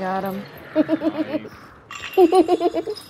Got him. Nice.